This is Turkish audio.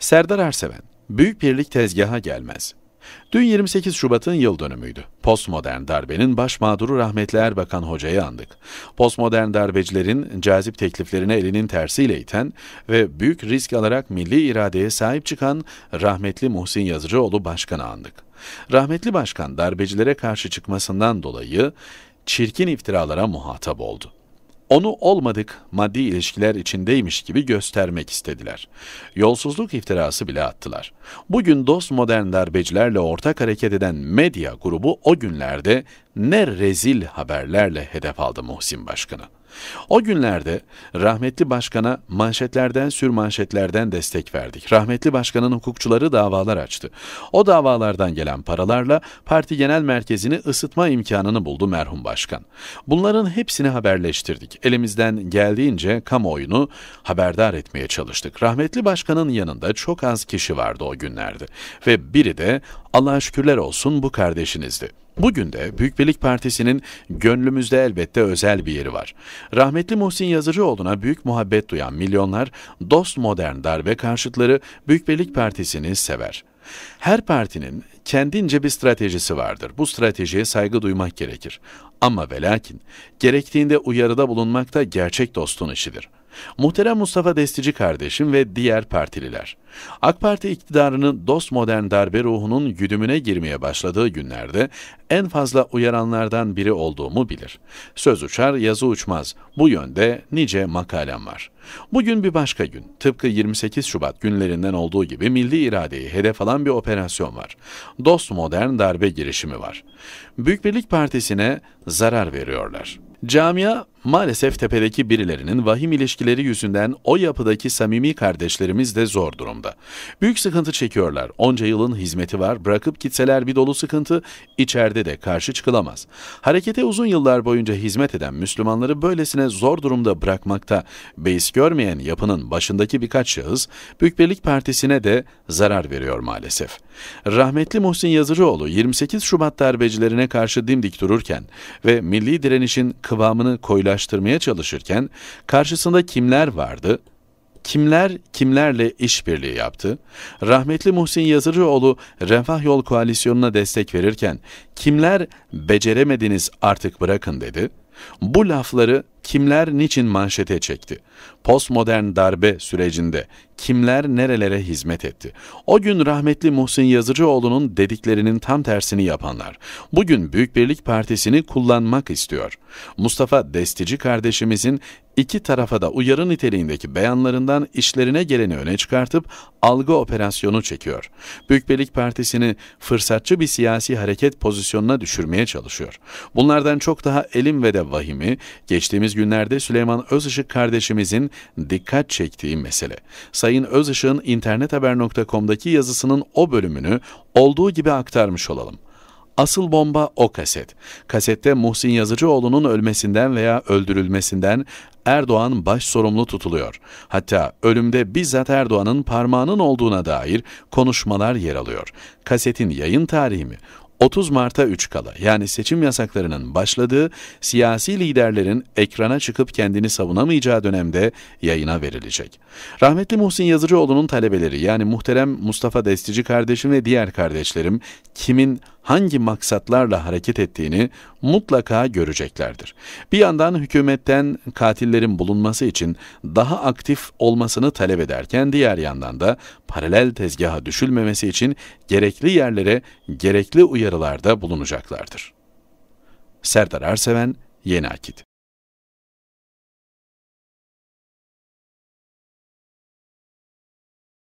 Serdar Erseven, Büyük Birlik tezgaha gelmez. Dün 28 Şubat'ın yıl dönümüydü. Postmodern darbenin baş mağduru rahmetli Erbakan Hoca'yı andık. Postmodern darbecilerin cazip tekliflerine elinin tersiyle iten ve büyük risk alarak milli iradeye sahip çıkan rahmetli Muhsin Yazıcıoğlu Başkan'ı andık. Rahmetli Başkan darbecilere karşı çıkmasından dolayı çirkin iftiralara muhatap oldu onu olmadık maddi ilişkiler içindeymiş gibi göstermek istediler. Yolsuzluk iftirası bile attılar. Bugün dost modern darbecilerle ortak hareket eden medya grubu o günlerde ne rezil haberlerle hedef aldı Muhsin Başkan'ı. O günlerde rahmetli başkana manşetlerden sürmanşetlerden destek verdik. Rahmetli başkanın hukukçuları davalar açtı. O davalardan gelen paralarla parti genel merkezini ısıtma imkanını buldu merhum başkan. Bunların hepsini haberleştirdik elimizden geldiğince kamuoyunu haberdar etmeye çalıştık. Rahmetli başkanın yanında çok az kişi vardı o günlerde ve biri de Allah'a şükürler olsun bu kardeşinizdi. Bugün de Büyük Birlik Partisi'nin gönlümüzde elbette özel bir yeri var. Rahmetli Muhsin Yazıcıoğlu'na büyük muhabbet duyan milyonlar dost modern darbe karşıtları Büyük Birlik Partisi'ni sever. Her partinin kendince bir stratejisi vardır. Bu stratejiye saygı duymak gerekir. Ama ve lakin gerektiğinde uyarıda bulunmak da gerçek dostun işidir. Muhterem Mustafa Destici kardeşim ve diğer partililer. AK Parti iktidarını dost modern darbe ruhunun güdümüne girmeye başladığı günlerde en fazla uyaranlardan biri olduğumu bilir. Söz uçar, yazı uçmaz. Bu yönde nice makalem var. Bugün bir başka gün. Tıpkı 28 Şubat günlerinden olduğu gibi milli iradeyi hedef alan bir operasyon var. Dost modern darbe girişimi var. Büyük Birlik Partisi'ne zarar veriyorlar. Camia Maalesef tepedeki birilerinin vahim ilişkileri yüzünden o yapıdaki samimi kardeşlerimiz de zor durumda. Büyük sıkıntı çekiyorlar. Onca yılın hizmeti var. Bırakıp gitseler bir dolu sıkıntı içeride de karşı çıkılamaz. Harekete uzun yıllar boyunca hizmet eden Müslümanları böylesine zor durumda bırakmakta beis görmeyen yapının başındaki birkaç şahıs Büyük Birlik Partisi'ne de zarar veriyor maalesef. Rahmetli Muhsin Yazıcıoğlu 28 Şubat darbecilerine karşı dimdik dururken ve milli direnişin kıvamını koyulaştırmaktadır araştırmaya çalışırken karşısında kimler vardı? Kimler kimlerle işbirliği yaptı? Rahmetli Muhsin Yazıcıoğlu Refah Yol Koalisyonu'na destek verirken kimler beceremediniz artık bırakın dedi? Bu lafları kimler niçin manşete çekti? Postmodern darbe sürecinde kimler nerelere hizmet etti? O gün rahmetli Muhsin Yazıcıoğlu'nun dediklerinin tam tersini yapanlar. Bugün Büyük Birlik Partisi'ni kullanmak istiyor. Mustafa Destici kardeşimizin iki tarafa da uyarı niteliğindeki beyanlarından işlerine geleni öne çıkartıp algı operasyonu çekiyor. Büyük Birlik Partisi'ni fırsatçı bir siyasi hareket pozisyonuna düşürmeye çalışıyor. Bunlardan çok daha elim ve de vahimi geçtiğimiz günlerde Süleyman Özışık kardeşimizin dikkat çektiği mesele. Sayın Özışık'ın internethaber.com'daki yazısının o bölümünü olduğu gibi aktarmış olalım. Asıl bomba o kaset. Kasette Muhsin Yazıcıoğlu'nun ölmesinden veya öldürülmesinden Erdoğan baş sorumlu tutuluyor. Hatta ölümde bizzat Erdoğan'ın parmağının olduğuna dair konuşmalar yer alıyor. Kasetin yayın tarihi mi? 30 Mart'a 3 kala yani seçim yasaklarının başladığı siyasi liderlerin ekrana çıkıp kendini savunamayacağı dönemde yayına verilecek. Rahmetli Muhsin Yazıcıoğlu'nun talebeleri yani muhterem Mustafa Destici kardeşim ve diğer kardeşlerim kimin hangi maksatlarla hareket ettiğini mutlaka göreceklerdir. Bir yandan hükümetten katillerin bulunması için daha aktif olmasını talep ederken diğer yandan da paralel tezgaha düşülmemesi için gerekli yerlere gerekli uyarılarda bulunacaklardır. Serdar Arseven, Yeni Akit